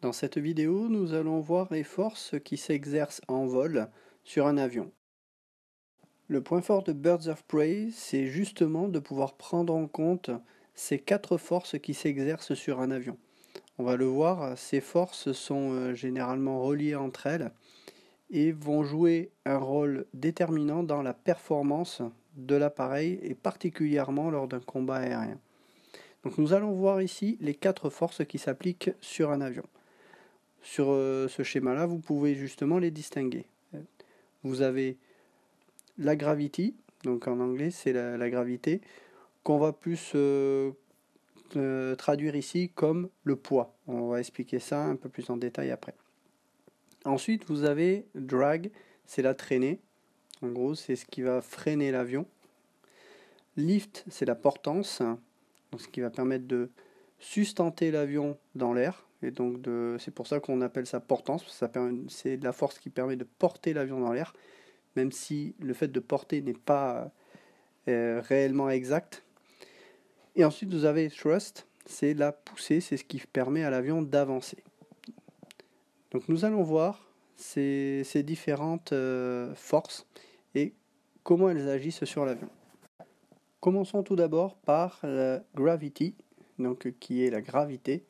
Dans cette vidéo, nous allons voir les forces qui s'exercent en vol sur un avion. Le point fort de Birds of Prey, c'est justement de pouvoir prendre en compte ces quatre forces qui s'exercent sur un avion. On va le voir, ces forces sont euh, généralement reliées entre elles et vont jouer un rôle déterminant dans la performance de l'appareil et particulièrement lors d'un combat aérien. nous allons voir ici les quatre forces qui s'appliquent sur un avion. Sur euh, ce schéma-là, vous pouvez justement les distinguer. Vous avez la gravity, donc en anglais c'est la, gravité, qu'on va plus euh, euh, traduire ici comme le poids. On va expliquer ça un peu plus en détail après. Ensuite, vous avez drag, c'est la traînée. En gros, c'est ce qui va freiner l'avion. Lift, c'est la portance, ce qui va permettre de sustenter l'avion dans l'air. Et donc, c'est pour ça qu'on appelle ça portance. c'est la force qui permet de porter l'avion dans l'air, même si le fait de porter n'est pas euh, réellement exact. Et ensuite, vous avez thrust, c'est la poussée, c'est ce qui permet à l'avion d'avancer. Donc, nous allons voir ces, différentes euh, forces et comment elles agissent sur l'avion. Commençons tout d'abord par la gravity, qui est la gravité.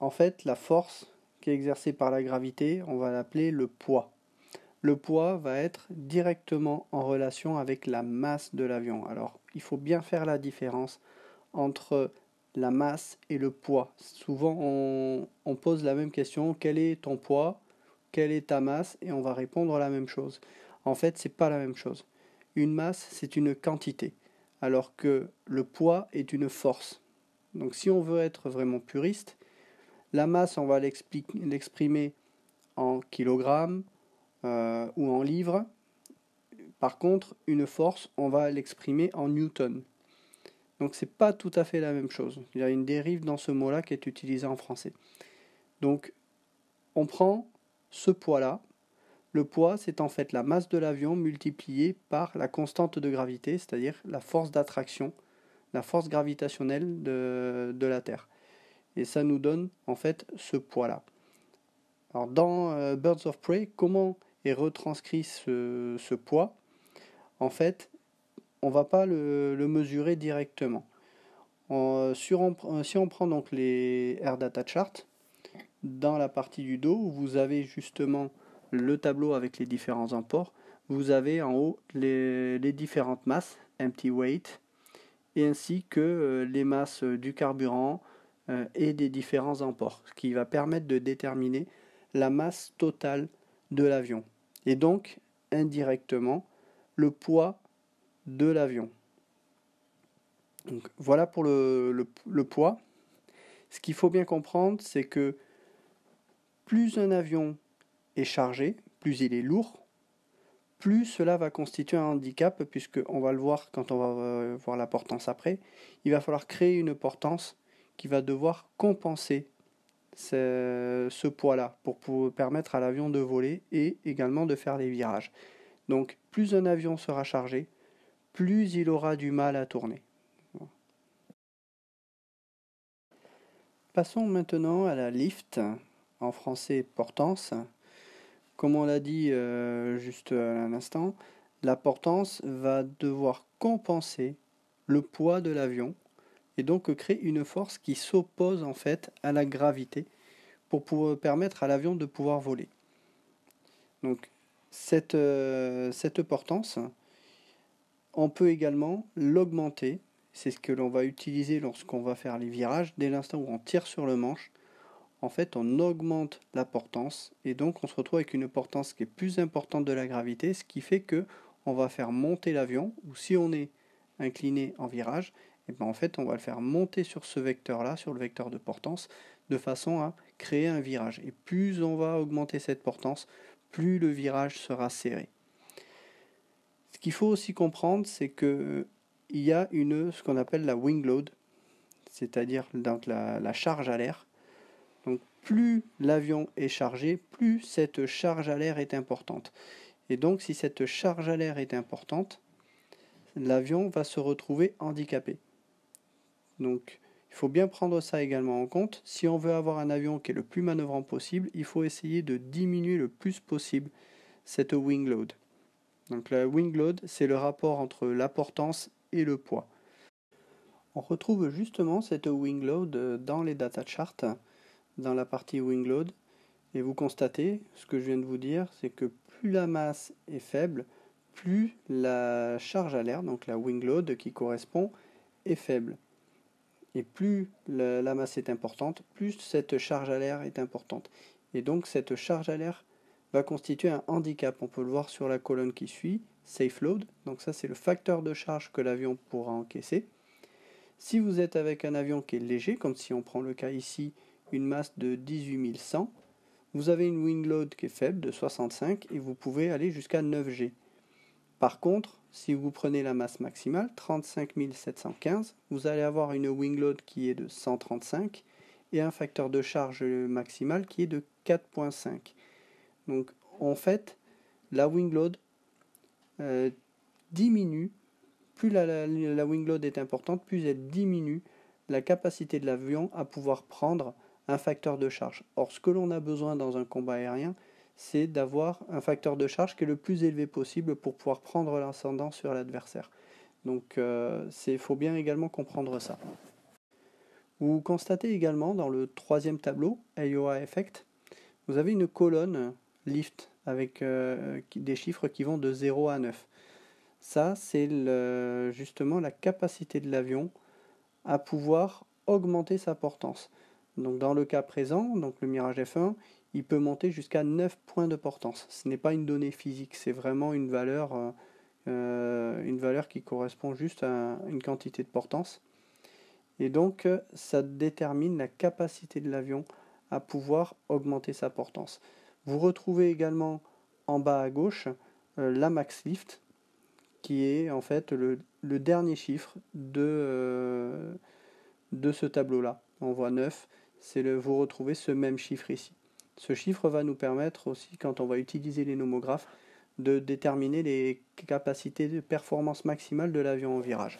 En fait, la force qui est exercée par la gravité, on va l'appeler le poids. Le poids va être directement en relation avec la masse de l'avion. Alors, il faut bien faire la différence entre la masse et le poids. Souvent, on, pose la même question quel est ton poids Quelle est ta masse Et on va répondre la même chose. En fait, c'est pas la même chose. Une masse, c'est une quantité alors que le poids est une force. Donc si on veut être vraiment puriste, la masse, on va l'exprimer en kilogrammes euh, ou en livres. Par contre, une force, on va l'exprimer en newton. Donc ce n'est pas tout à fait la même chose. Il y a une dérive dans ce mot-là qui est utilisé en français. Donc on prend ce poids-là, le poids, c'est en fait la masse de l'avion multipliée par la constante de gravité, c'est-à-dire la force d'attraction, la force gravitationnelle de, la Terre. Et ça nous donne en fait ce poids-là. Alors dans euh, Birds of Prey, comment est retranscrit ce, poids En fait, on ne va pas le, mesurer directement. si on prend donc les Air Data Chart, dans la partie du dos, vous avez justement le tableau avec les différents emports, vous avez en haut les, différentes masses, empty weight, et ainsi que euh, les masses du carburant euh, et des différents emports, ce qui va permettre de déterminer la masse totale de l'avion, et donc indirectement le poids de l'avion. Donc, voilà pour le poids. Ce qu'il faut bien comprendre, c'est que plus un avion est chargé, plus il est lourd, plus cela va constituer un handicap, puisque on va le voir quand on va euh, voir la portance après, il va falloir créer une portance qui va devoir compenser ce, poids-là pour, permettre à l'avion de voler et également de faire les virages. Donc plus un avion sera chargé, plus il aura du mal à tourner. Passons maintenant à la lift, en français portance, comme on l'a dit euh, juste à l'instant, la portance va devoir compenser le poids de l'avion et donc créer une force qui s'oppose en fait à la gravité pour, pouvoir permettre à l'avion de pouvoir voler. Donc cette, euh, cette portance, on peut également l'augmenter. C'est ce que l'on va utiliser lorsqu'on va faire les virages. Dès l'instant où on tire sur le manche, en fait, on augmente la portance et donc on se retrouve avec une portance qui est plus importante de la gravité, ce qui fait que on va faire monter l'avion ou si on est incliné en virage, et eh ben en fait, on va le faire monter sur ce vecteur-là, sur le vecteur de portance, de façon à créer un virage. Et plus on va augmenter cette portance, plus le virage sera serré. Ce qu'il faut aussi comprendre, c'est que euh, il y a une ce qu'on appelle la wing load, c'est-à-dire la charge à l'air plus l'avion est chargé, plus cette charge à l'air est importante. Et donc si cette charge à l'air est importante, l'avion va se retrouver handicapé. Donc il faut bien prendre ça également en compte. Si on veut avoir un avion qui est le plus manœuvrant possible, il faut essayer de diminuer le plus possible cette wing load. Donc la wing load, c'est le rapport entre la portance et le poids. On retrouve justement cette wing load euh, dans les data charts dans la partie wing load et vous constatez ce que je viens de vous dire, c'est que plus la masse est faible, plus la charge à l'air, donc la wing load qui correspond, est faible. Et plus la, masse est importante, plus cette charge à l'air est importante. Et donc cette charge à l'air va constituer un handicap. On peut le voir sur la colonne qui suit, safe load. Donc ça c'est le facteur de charge que l'avion pourra encaisser. Si vous êtes avec un avion qui est léger, comme si on prend le cas ici une masse de 18100. Vous avez une wing load qui est faible de 65 et vous pouvez aller jusqu'à 9G. Par contre, si vous prenez la masse maximale, 35715, vous allez avoir une wing load qui est de 135 et un facteur de charge maximal qui est de 4.5. Donc en fait, la wing load euh, diminue, plus la wing load est importante, plus elle diminue la capacité de l'avion à pouvoir prendre un facteur de charge. Or, ce que l'on a besoin dans un combat aérien, c'est d'avoir un facteur de charge qui est le plus élevé possible pour pouvoir prendre l'ascendant sur l'adversaire. Donc, il euh, faut bien également comprendre ça. Vous constatez également dans le troisième tableau, AOA Effect, vous avez une colonne lift avec euh, des chiffres qui vont de 0 à 9. Ça, c'est justement la capacité de l'avion à pouvoir augmenter sa portance. Donc dans le cas présent, donc le Mirage F1, il peut monter jusqu'à 9 points de portance. Ce n'est pas une donnée physique, c'est vraiment une valeur, euh, euh, qui correspond juste à une quantité de portance. Et donc euh, ça détermine la capacité de l'avion à pouvoir augmenter sa portance. Vous retrouvez également en bas à gauche la max lift, qui est en fait le, dernier chiffre de, de ce tableau-là. On voit 9 c'est le, vous retrouvez ce même chiffre ici. Ce chiffre va nous permettre aussi, quand on va utiliser les nomographes, de déterminer les capacités de performance maximale de l'avion en virage.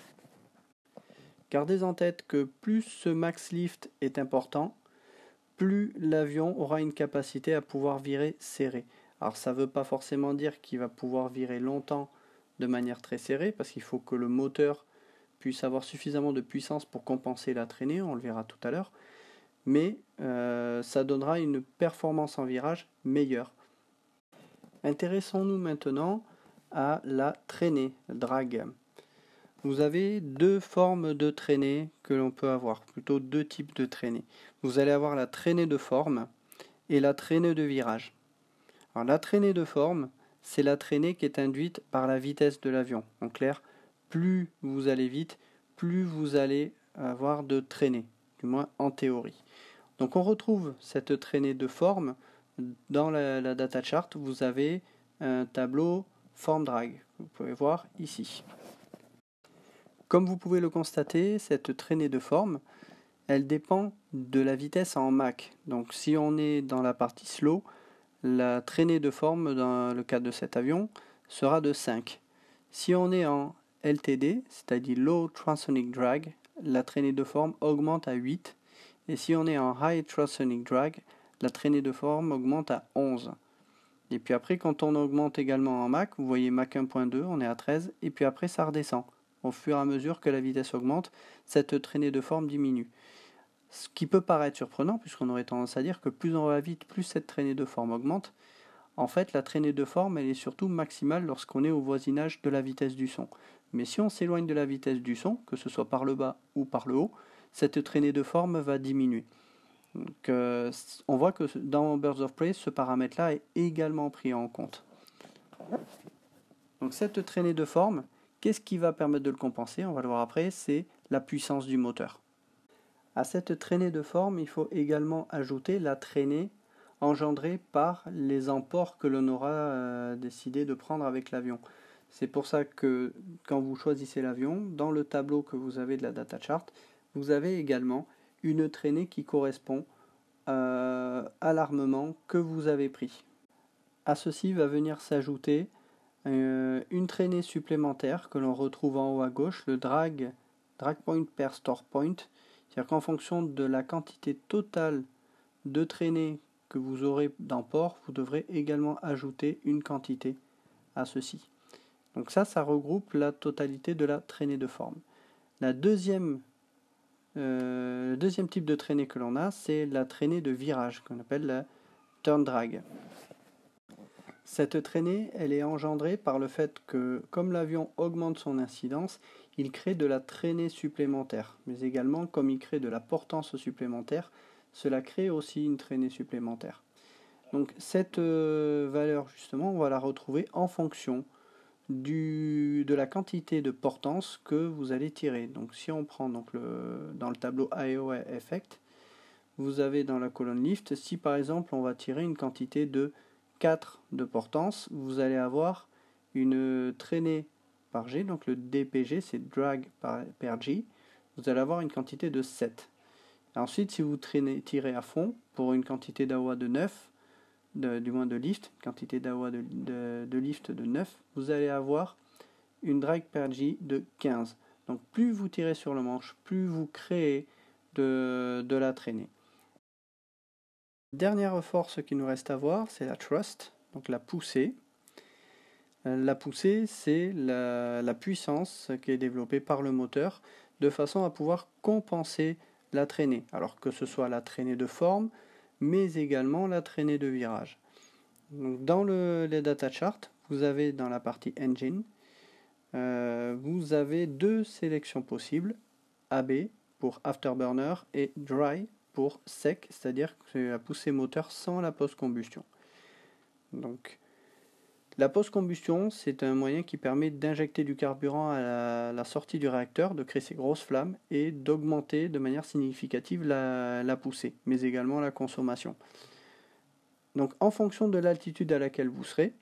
Gardez en tête que plus ce max lift est important, plus l'avion aura une capacité à pouvoir virer serré. Alors ça ne veut pas forcément dire qu'il va pouvoir virer longtemps de manière très serrée, parce qu'il faut que le moteur puisse avoir suffisamment de puissance pour compenser la traînée, on le verra tout à l'heure, mais euh, ça donnera une performance en virage meilleure. Intéressons-nous maintenant à la traînée drag. Vous avez deux formes de traînée que l'on peut avoir, plutôt deux types de traînée. Vous allez avoir la traînée de forme et la traînée de virage. la traînée de forme, c'est la traînée qui est induite par la vitesse de l'avion. En clair, plus vous allez vite, plus vous allez avoir de traînée moins en théorie. Donc on retrouve cette traînée de forme dans la, data chart. Vous avez un tableau form drag, vous pouvez voir ici. Comme vous pouvez le constater, cette traînée de forme, elle dépend de la vitesse en Mac. Donc si on est dans la partie slow, la traînée de forme dans le cas de cet avion sera de 5. Si on est en LTD, c'est-à-dire Low Transonic Drag, la traînée de forme augmente à 8. Et si on est en High Transonic Drag, la traînée de forme augmente à 11. Et puis après, quand on augmente également en Mach, vous voyez Mach 1.2, on est à 13, et puis après ça redescend. Au fur et à mesure que la vitesse augmente, cette traînée de forme diminue. Ce qui peut paraître surprenant, puisqu'on aurait tendance à dire que plus on va vite, plus cette traînée de forme augmente. En fait, la traînée de forme, elle est surtout maximale lorsqu'on est au voisinage de la vitesse du son. Mais si on s'éloigne de la vitesse du son, que ce soit par le bas ou par le haut, cette traînée de forme va diminuer. Euh, on voit que dans Birds of Prey, ce paramètre-là est également pris en compte. Donc cette traînée de forme, qu'est-ce qui va permettre de le compenser On va le voir après, c'est la puissance du moteur. À cette traînée de forme, il faut également ajouter la traînée engendrée par les emports que l'on aura euh, décidé de prendre avec l'avion. C'est pour ça que quand vous choisissez l'avion, dans le tableau que vous avez de la data chart, vous avez également une traînée qui correspond euh, à l'armement que vous avez pris. À ceci va venir s'ajouter euh, une traînée supplémentaire que l'on retrouve en haut à gauche, le drag, drag point per store point. C'est-à-dire qu'en fonction de la quantité totale de traînée que vous aurez dans port, vous devrez également ajouter une quantité à ceci. Donc ça, ça regroupe la totalité de la traînée de forme. La deuxième, euh, le deuxième type de traînée que l'on a, c'est la traînée de virage, qu'on appelle la turn drag. Cette traînée, elle est engendrée par le fait que, comme l'avion augmente son incidence, il crée de la traînée supplémentaire, mais également, comme il crée de la portance supplémentaire, cela crée aussi une traînée supplémentaire. Donc cette euh, valeur, justement, on va la retrouver en fonction du, de la quantité de portance que vous allez tirer. Donc si on prend donc le, dans le tableau AOA e Effect, vous avez dans la colonne lift, si par exemple on va tirer une quantité de 4 de portance, vous allez avoir une traînée par G, donc le DPG c'est drag par, per G, vous allez avoir une quantité de 7. Ensuite si vous traînez, tirez à fond pour une quantité d'AOA de 9, du moins de lift, quantité d'awa de, lift de 9, vous allez avoir une drag per G de 15. Donc plus vous tirez sur le manche, plus vous créez de, de la traînée. Dernière force qu'il nous reste à voir, c'est la thrust, donc la poussée. Euh, la poussée, c'est la, la, puissance qui est développée par le moteur de façon à pouvoir compenser la traînée. Alors que ce soit la traînée de forme, mais également la traînée de virage. dans le, les data charts, vous avez dans la partie engine, euh, vous avez deux sélections possibles, AB pour afterburner et dry pour sec, c'est-à-dire la poussée moteur sans la post-combustion. Donc la post-combustion, c'est un moyen qui permet d'injecter du carburant à la, sortie du réacteur, de créer ces grosses flammes et d'augmenter de manière significative la, poussée, mais également la consommation. Donc en fonction de l'altitude à laquelle vous serez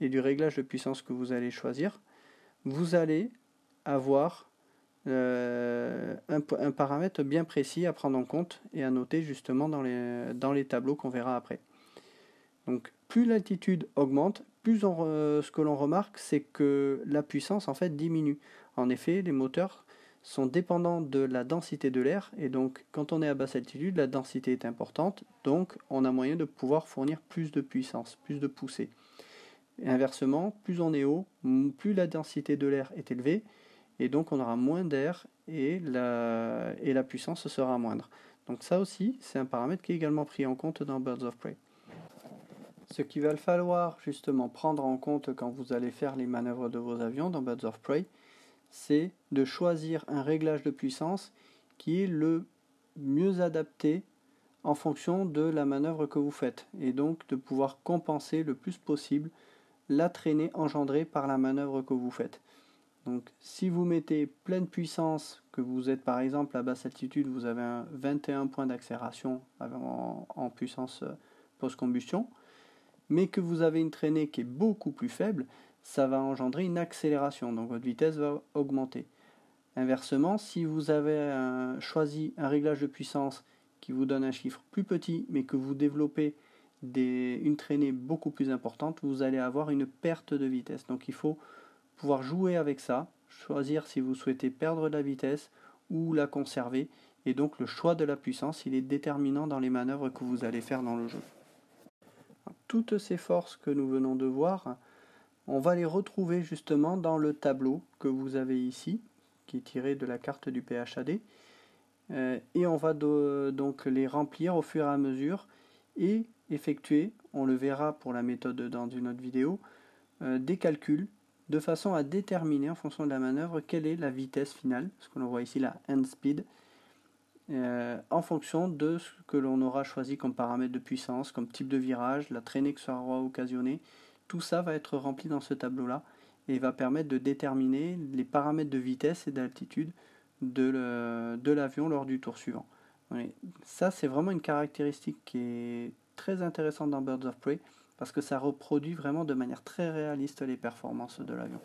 et du réglage de puissance que vous allez choisir, vous allez avoir euh, un, paramètre bien précis à prendre en compte et à noter justement dans les, dans les tableaux qu'on verra après. Donc plus l'altitude augmente, ce que l'on remarque, c'est que la puissance en fait diminue. En effet, les moteurs sont dépendants de la densité de l'air et donc quand on est à basse altitude, la densité est importante, donc on a moyen de pouvoir fournir plus de puissance, plus de poussée. inversement, plus on est haut, plus la densité de l'air est élevée et donc on aura moins d'air et la puissance sera moindre. Donc ça aussi, c'est un paramètre qui est également pris en compte dans Birds of Prey. Ce qu'il va falloir justement prendre en compte quand vous allez faire les manœuvres de vos avions dans Birds of Prey, c'est de choisir un réglage de puissance qui est le mieux adapté en fonction de la manœuvre que vous faites et donc de pouvoir compenser le plus possible la traînée engendrée par la manœuvre que vous faites. Donc si vous mettez pleine puissance, que vous êtes par exemple à basse altitude, vous avez un 21 points d'accélération en, puissance euh, post-combustion, mais que vous avez une traînée qui est beaucoup plus faible, ça va engendrer une accélération, donc votre vitesse va augmenter. Inversement, si vous avez choisi un réglage de puissance qui vous donne un chiffre plus petit, mais que vous développez une traînée beaucoup plus importante, vous allez avoir une perte de vitesse. Donc il faut pouvoir jouer avec ça, choisir si vous souhaitez perdre de la vitesse ou la conserver. Et donc le choix de la puissance, il est déterminant dans les manœuvres que vous allez faire dans le jeu toutes ces forces que nous venons de voir, on va les retrouver justement dans le tableau que vous avez ici, qui est tiré de la carte du PHAD. Euh, et on va donc les remplir au fur et à mesure et effectuer, on le verra pour la méthode dans une autre vidéo, euh, des calculs de façon à déterminer en fonction de la manœuvre quelle est la vitesse finale, ce qu'on l'on voit ici la end speed, euh, en fonction de ce que l'on aura choisi comme paramètre de puissance, comme type de virage, la traînée que ça aura occasionné. Tout ça va être rempli dans ce tableau-là et va permettre de déterminer les paramètres de vitesse et d'altitude de l'avion lors du tour suivant. Ça, c'est vraiment une caractéristique qui est très intéressante dans Birds of Prey parce que ça reproduit vraiment de manière très réaliste les performances de l'avion.